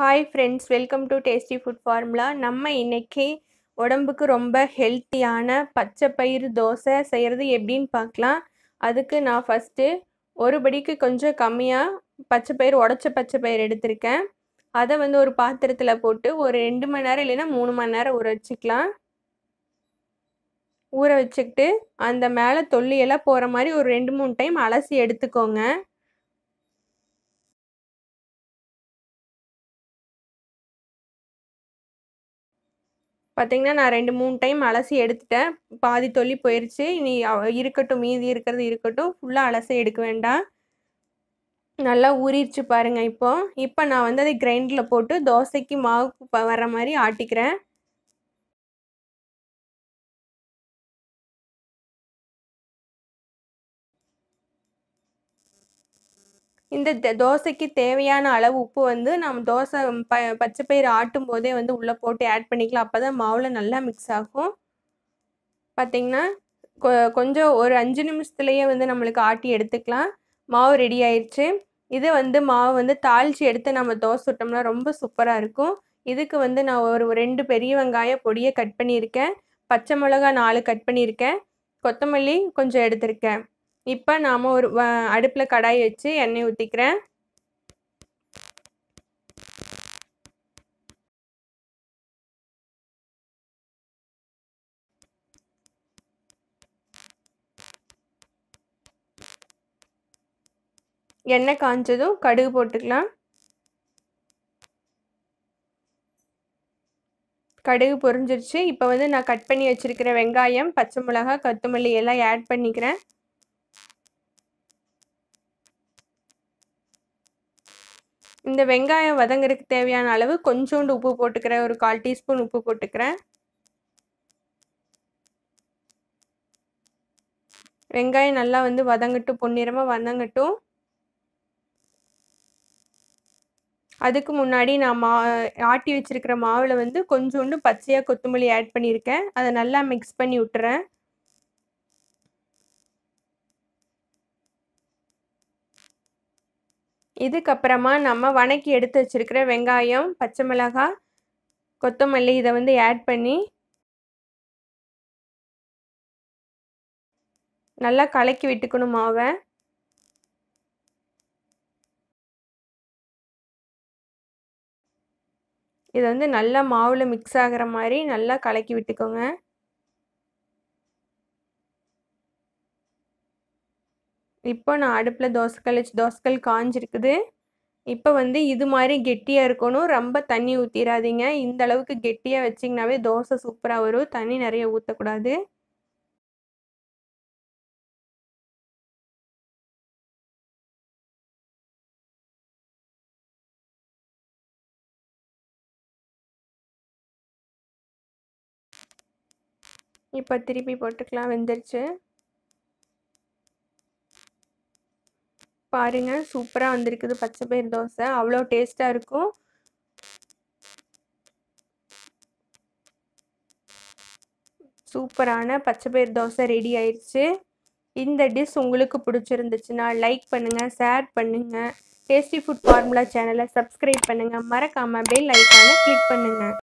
hi friends welcome to tasty food formula நம்ம இன்றைக்கி உடம்புக்கு ரொம்ப ஹெல்த்தியான பச்சை பயிறு தோசை செய்கிறது எப்படின்னு பார்க்கலாம் அதுக்கு நான் ஃபஸ்ட்டு ஒரு படிக்கு கொஞ்சம் கம்மியாக பச்சை பயிறு உடச்ச பச்சை பயிறு எடுத்திருக்கேன் அதை வந்து ஒரு பாத்திரத்தில் போட்டு ஒரு ரெண்டு மணி நேரம் இல்லைன்னா மூணு மணி நேரம் ஊற வச்சுக்கலாம் ஊற வச்சுக்கிட்டு அந்த மேலே தொல்லியெல்லாம் போகிற மாதிரி ஒரு ரெண்டு மூணு டைம் அலசி எடுத்துக்கோங்க பார்த்திங்கன்னா நான் ரெண்டு மூணு டைம் அலசி எடுத்துட்டேன் பாதி தொல்லி போயிடுச்சு இனி இருக்கட்டும் மீதி இருக்கிறது இருக்கட்டும் ஃபுல்லாக அலசி எடுக்க வேண்டாம் நல்லா ஊறிடுச்சு பாருங்கள் இப்போது இப்போ நான் வந்து அதை கிரைண்டில் போட்டு தோசைக்கு மாவு வர மாதிரி ஆட்டிக்கிறேன் இந்த தோசைக்கு தேவையான அளவு உப்பு வந்து நம்ம தோசை ப பச்சை பயிறு ஆட்டும் போதே வந்து உள்ளே போட்டு ஆட் பண்ணிக்கலாம் அப்போ தான் மாவில் நல்லா மிக்ஸ் ஆகும் பார்த்திங்கன்னா கொஞ்சம் ஒரு அஞ்சு நிமிஷத்துலேயே வந்து நம்மளுக்கு ஆட்டி எடுத்துக்கலாம் மாவு ரெடி ஆயிடுச்சு இது வந்து மாவு வந்து தாளித்து எடுத்து நம்ம தோசை சுட்டோம்னா ரொம்ப சூப்பராக இருக்கும் இதுக்கு வந்து நான் ஒரு ரெண்டு பெரிய வெங்காய பொடியை கட் பண்ணியிருக்கேன் பச்சை மிளகா நாலு கட் பண்ணியிருக்கேன் கொத்தமல்லி கொஞ்சம் எடுத்திருக்கேன் இப்போ நாம் ஒரு அடுப்பில் கடாய் வச்சு எண்ணெய் ஊற்றிக்கிறேன் எண்ணெய் காஞ்சதும் கடுகு போட்டுக்கலாம் கடுகு பொரிஞ்சிருச்சு இப்போ வந்து நான் கட் பண்ணி வச்சுருக்கிற வெங்காயம் பச்சை மிளகா கொத்தமல்லி எல்லாம் ஆட் பண்ணிக்கிறேன் இந்த வெங்காயம் வதங்கிறதுக்கு தேவையான அளவு கொஞ்சோண்டு உப்பு போட்டுக்கிறேன் ஒரு கால் டீஸ்பூன் உப்பு போட்டுக்கிறேன் வெங்காயம் நல்லா வந்து வதங்கட்டும் பொன்னிறமாக வதங்கட்டும் அதுக்கு முன்னாடி நான் மா ஆட்டி வச்சுருக்கிற மாவில் வந்து கொஞ்சோண்டு பச்சையாக கொத்தமல்லி ஆட் பண்ணியிருக்கேன் அதை நல்லா மிக்ஸ் பண்ணி விட்டுறேன் இதுக்கப்புறமா நம்ம வணக்கி எடுத்து வச்சுருக்கிற வெங்காயம் பச்சை மிளகாய் கொத்தமல்லி இதை வந்து ஆட் பண்ணி நல்லா கலக்கி விட்டுக்கணும் மாவை இதை வந்து நல்லா மாவில் மிக்ஸ் ஆகிற மாதிரி நல்லா கலக்கி விட்டுக்கோங்க இப்போ நான் அடுப்பில் தோசை வச்சு தோசைகள் காஞ்சிருக்குது இப்போ வந்து இது மாதிரி கெட்டியாக இருக்கணும் ரொம்ப தண்ணி ஊற்றிடாதீங்க இந்த அளவுக்கு கெட்டியாக வச்சிங்கனாவே தோசை சூப்பராக வரும் தண்ணி நிறைய ஊற்றக்கூடாது இப்போ திருப்பி போட்டுக்கலாம் வெந்துருச்சு பாருங்கள் சூப்பராக வந்திருக்குது பச்சை பயிர் தோசை அவ்வளோ டேஸ்ட்டாக இருக்கும் சூப்பரான பச்சை பயிர் தோசை ரெடி ஆயிடுச்சு இந்த டிஷ் உங்களுக்கு பிடிச்சிருந்துச்சுன்னா லைக் பண்ணுங்கள் ஷேர் பண்ணுங்கள் டேஸ்டி ஃபுட் ஃபார்முலா சேனலை சப்ஸ்கிரைப் பண்ணுங்கள் மறக்காமல் பெல் ஐக்கானை கிளிக் பண்ணுங்கள்